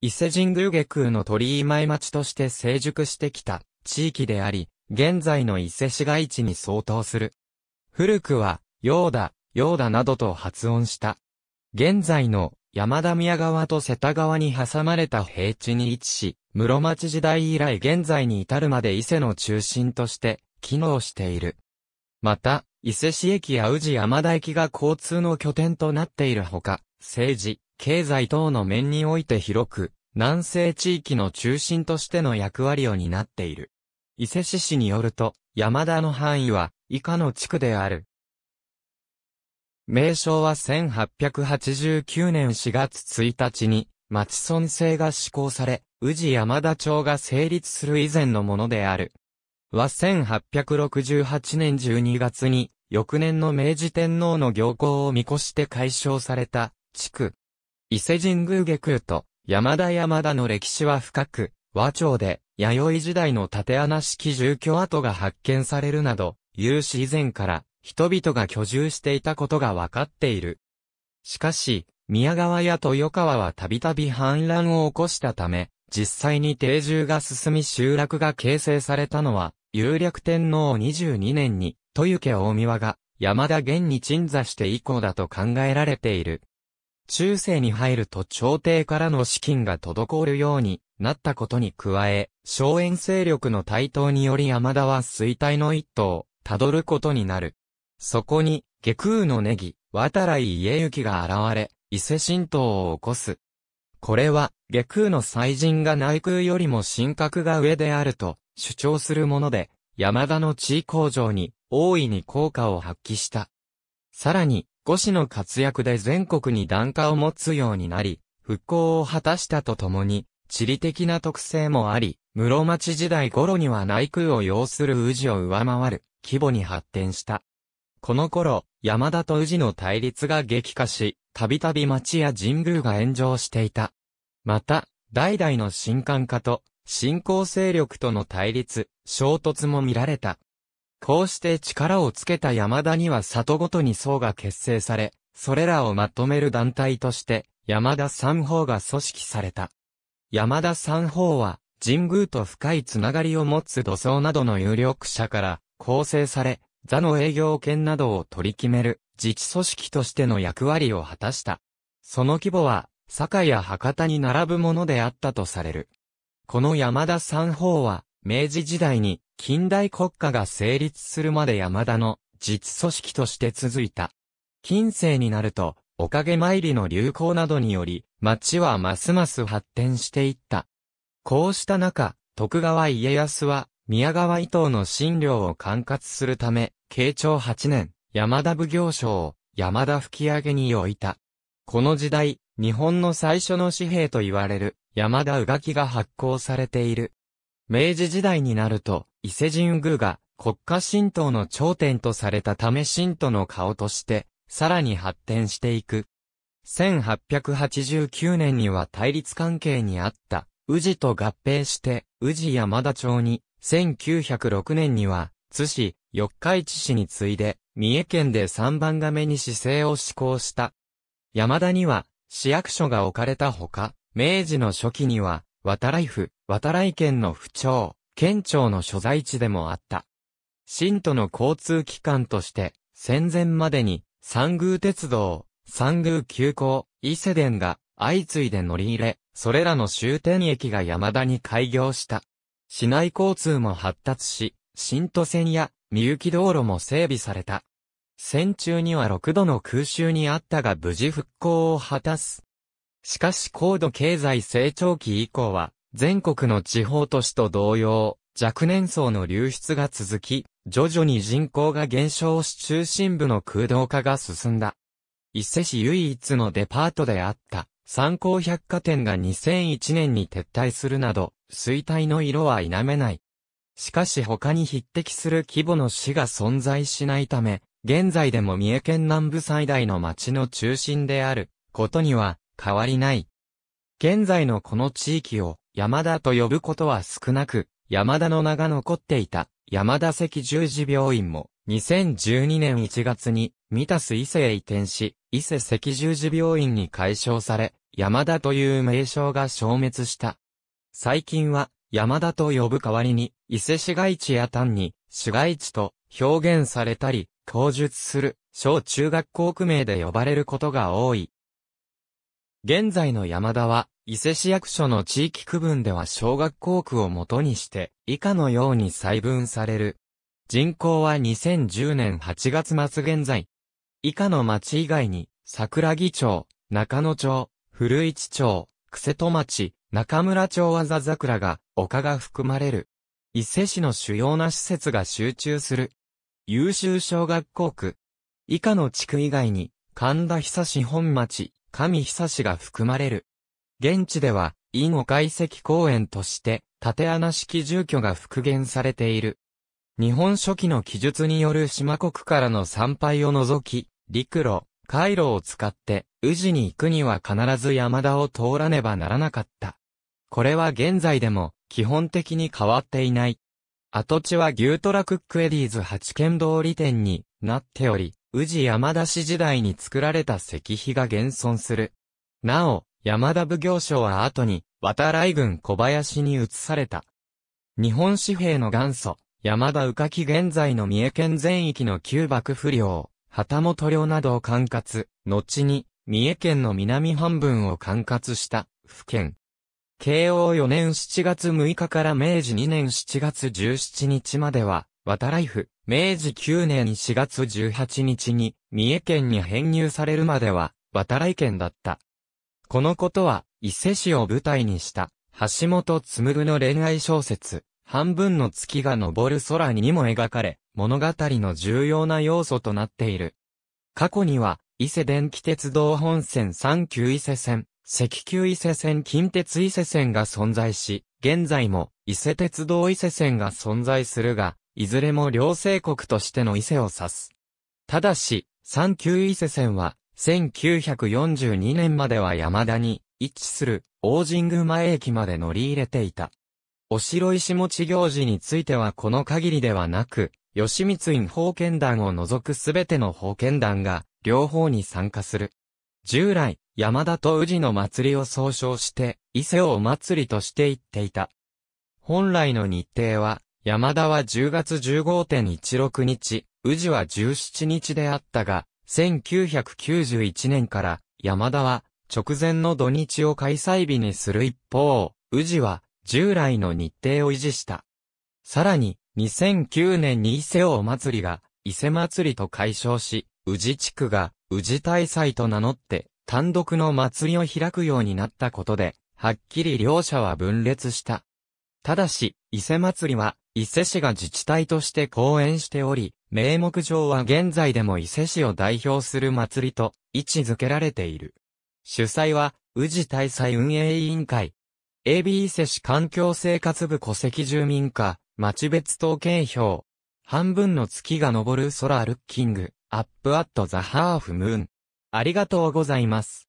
伊勢神宮下空の鳥居前町として成熟してきた地域であり、現在の伊勢市街地に相当する。古くは、ヨーダ、ヨーダなどと発音した。現在の山田宮川と瀬田川に挟まれた平地に位置し、室町時代以来現在に至るまで伊勢の中心として機能している。また、伊勢市駅や宇治山田駅が交通の拠点となっているほか、政治、経済等の面において広く、南西地域の中心としての役割を担っている。伊勢市市によると、山田の範囲は以下の地区である。名称は1889年4月1日に町村制が施行され、宇治山田町が成立する以前のものである。は1868年12月に、翌年の明治天皇の行幸を見越して解消された地区。伊勢神宮下空と山田山田の歴史は深く、和朝で弥生時代の縦穴式住居跡が発見されるなど、有史以前から人々が居住していたことが分かっている。しかし、宮川や豊川はたびたび反乱を起こしたため、実際に定住が進み集落が形成されたのは、有略天皇22年に、豊家大宮が山田源に鎮座して以降だと考えられている。中世に入ると朝廷からの資金が滞るようになったことに加え、荘園勢力の台頭により山田は衰退の一途をたどることになる。そこに、下空のネギ、渡来家行が現れ、伊勢神道を起こす。これは、下空の祭人が内空よりも神格が上であると主張するもので、山田の地位向上に大いに効果を発揮した。さらに、古市の活躍で全国に檀家を持つようになり、復興を果たしたとともに、地理的な特性もあり、室町時代頃には内宮を要する宇治を上回る規模に発展した。この頃、山田と宇治の対立が激化し、たびたび町や神宮が炎上していた。また、代々の新官化と、新興勢力との対立、衝突も見られた。こうして力をつけた山田には里ごとに層が結成され、それらをまとめる団体として、山田三方が組織された。山田三方は、神宮と深いつながりを持つ土葬などの有力者から構成され、座の営業権などを取り決める自治組織としての役割を果たした。その規模は、堺や博多に並ぶものであったとされる。この山田三方は、明治時代に近代国家が成立するまで山田の実組織として続いた。近世になると、おかげ参りの流行などにより、町はますます発展していった。こうした中、徳川家康は、宮川伊藤の診療を管轄するため、慶長8年、山田奉行所を山田吹上に置いた。この時代、日本の最初の紙幣と言われる、山田うがきが発行されている。明治時代になると、伊勢神宮が国家神道の頂点とされたため神道の顔として、さらに発展していく。1889年には対立関係にあった、宇治と合併して、宇治山田町に、1906年には、津市、四日市市に次いで、三重県で三番亀に市政を施行した。山田には、市役所が置かれたほか、明治の初期には、渡来府、渡来県の府庁、県庁の所在地でもあった。新都の交通機関として、戦前までに、三宮鉄道、三宮急行、伊勢電が相次いで乗り入れ、それらの終点駅が山田に開業した。市内交通も発達し、新都線やみゆき道路も整備された。戦中には6度の空襲にあったが無事復興を果たす。しかし高度経済成長期以降は、全国の地方都市と同様、若年層の流出が続き、徐々に人口が減少し中心部の空洞化が進んだ。伊勢市唯一のデパートであった、三考百貨店が2001年に撤退するなど、衰退の色は否めない。しかし他に匹敵する規模の市が存在しないため、現在でも三重県南部最大の町の中心である、ことには、変わりない。現在のこの地域を山田と呼ぶことは少なく、山田の名が残っていた山田赤十字病院も2012年1月に三田ス伊勢へ移転し、伊勢赤十字病院に解消され、山田という名称が消滅した。最近は山田と呼ぶ代わりに伊勢市街地や単に市街地と表現されたり、口述する小中学校区名で呼ばれることが多い。現在の山田は、伊勢市役所の地域区分では小学校区を元にして、以下のように細分される。人口は2010年8月末現在。以下の町以外に、桜木町、中野町、古市町、瀬戸町、中村町和田桜が、丘が含まれる。伊勢市の主要な施設が集中する。優秀小学校区。以下の地区以外に、神田久志本町、神久志が含まれる。現地では、陰を解析公園として、縦穴式住居が復元されている。日本初期の記述による島国からの参拝を除き、陸路、回路を使って、宇治に行くには必ず山田を通らねばならなかった。これは現在でも、基本的に変わっていない。跡地は牛トラクックエディーズ八軒通り店になっており、宇治山田氏時代に作られた石碑が現存する。なお、山田奉行所は後に、渡来軍小林に移された。日本紙幣の元祖、山田宇垣現在の三重県全域の旧幕不良、旗本領などを管轄、後に、三重県の南半分を管轄した、府県。慶応4年7月6日から明治2年7月17日までは、ワタライフ、明治9年4月18日に、三重県に編入されるまでは、渡来県だった。このことは、伊勢市を舞台にした、橋本ぐの恋愛小説、半分の月が昇る空にも描かれ、物語の重要な要素となっている。過去には、伊勢電気鉄道本線三級伊勢線、石級伊勢線近鉄伊勢線が存在し、現在も伊勢鉄道伊勢線が存在するが、いずれも両政国としての伊勢を指す。ただし、三級伊勢線は、1942年までは山田に位置する大神宮前駅まで乗り入れていた。お城石持ち行事についてはこの限りではなく、吉光院封建団を除くすべての封建団が両方に参加する。従来、山田と宇治の祭りを総称して、伊勢をお祭りとして言っていた。本来の日程は、山田は10月15.16日、宇治は17日であったが、1991年から山田は直前の土日を開催日にする一方、宇治は従来の日程を維持した。さらに、2009年に伊勢王祭りが伊勢祭りと解消し、宇治地区が宇治大祭と名乗って単独の祭りを開くようになったことで、はっきり両者は分裂した。ただし、伊勢祭りは、伊勢市が自治体として公演しており、名目上は現在でも伊勢市を代表する祭りと位置づけられている。主催は、宇治大祭運営委員会。AB 伊勢市環境生活部戸籍住民課、町別統計表。半分の月が昇る空ルッキング、アップアットザハーフムーン。ありがとうございます。